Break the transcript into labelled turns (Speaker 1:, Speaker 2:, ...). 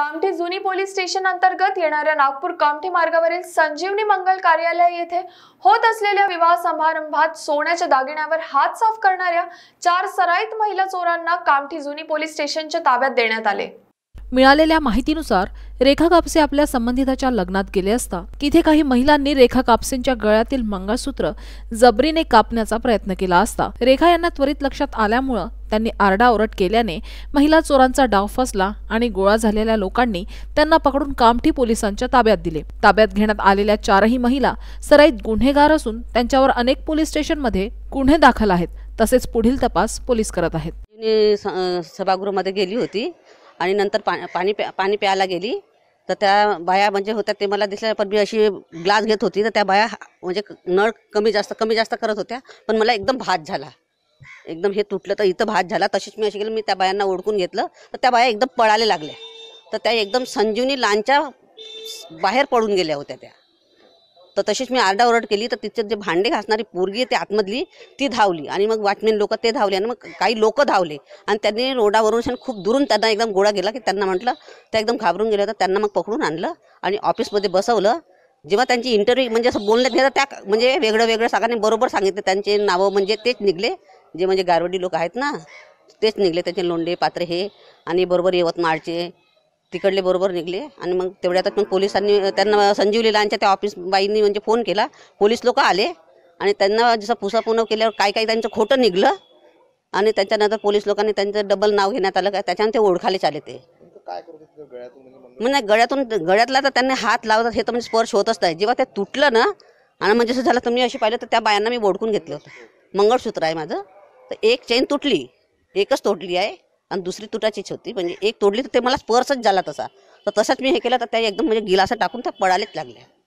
Speaker 1: कामठी जुनी police station अंतर्गत येणाऱ्या नागपूर कामठी मार्गावरील संजीवनी मंगल कार्यालय येथे होत असलेल्या विवाह समारंभात सोन्याच्या दागिन्यावर हात साफ करणाऱ्या चार सराईत महिला चोरांना कामठी जुनी पोलीस स्टेशनच्या ताब्यात देण्यात आले
Speaker 2: मिळालेल्या माहितीनुसार रेखा कापसे आपल्या संबंधिताच्या लग्नात गेले असता तिथे काही महिलांनी रेखा कापसेंच्या गळ्यातील मंगळसूत्र जबरीने कापण्याचा प्रयत्न केला असता रेखा यांना त्वरित लक्षात आल्यामुळं त्यांनी आरडाओरड केल्याने महिला चोरांचा डाव फसला आणि गोळा झालेल्या लोकांनी त्यांना पकडून कामठी पोलिसांच्या ताब्यात दिले ताब्यात घेण्यात आलेल्या चारही महिला सराईत गुन्हेगार असून त्यांच्यावर अनेक पोलीस स्टेशनमध्ये गुन्हे दाखल आहेत तसेच पुढील तपास पोलीस करत
Speaker 3: आहेत सभागृहामध्ये गेली होती आणि नंतर पा पाणी प्या पाणी प्यायला गेली तर त्या बाया म्हणजे होत्या ते मला दिसल्या पण मी अशी ग्लास घेत होती तर त्या बाया म्हणजे नळ कमी जास्त कमी जास्त करत होत्या पण मला एकदम भात झाला एकदम हे तुटलं तर इथं भात झाला तशीच मी अशी गेलं मी त्या बायांना ओळखून घेतलं तर त्या बाया एकदम पळायला लागल्या तर त्या एकदम संजीवनी लांच्या बाहेर पडून गेल्या होत्या त्या तर तशीच मी आरडाओरड केली तर तिथचे जे भांडे घासणारी पोरगी ते आतमधली ती धावली आणि मग बातमी लोक ते धावले आणि मग काही लोक धावले आणि त्यांनी रोडावरून छान खूप दुरून त्यांना एकदम गोळा गेला की त्यांना म्हटलं त्या एकदम घाबरून गेलं तर त्यांना मग पकडून आणलं आणि ऑफिसमध्ये बसवलं जेव्हा त्यांची इंटरव्ह्यू म्हणजे असं बोलण्यात गेलं त्या म्हणजे वेगळं वेगळं सगळ्यांनी बरोबर सांगितलं त्यांचे नावं म्हणजे तेच निघले जे म्हणजे गारवडी लोक आहेत ना तेच निघले त्याचे लोंडे पात्र हे आणि बरोबर यवतमाळचे तिकडले बरोबर निघले आणि मग तेवढ्यातच मग पोलिसांनी त्यांना संजीव लिलांच्या त्या ऑफिस बाईंनी म्हणजे फोन केला पोलीस लोक आले आणि त्यांना जसं पुनव केल्यावर काय काय त्यांचं खोटं निघलं आणि त्याच्यानंतर पोलीस लोकांनी त्यांचं डबल नाव घेण्यात आलं का त्याच्यानंतर ते ओळखालेच आले ते म्हणजे गळ्यातून गळ्यातला तर त्यांनी हात लावतात हे तर म्हणजे स्पर्श होतच नाही जेव्हा ते तुटलं ना आणि म्हणजे जसं झालं तुम्ही असे पाहिलं तर त्या बायांना मी ओढकून घेतलं होतं मंगळसूत्र आहे माझं तर एक चेन तुटली एकच तुटली आहे आणि दुसरी तुटाचीच होती म्हणजे एक तोडली तर ते मला स्पर्शच झाला तसा तर तसाच मी हे केलं तर त्या एकदम म्हणजे गिलासा टाकून त्या पळालेच लागल्या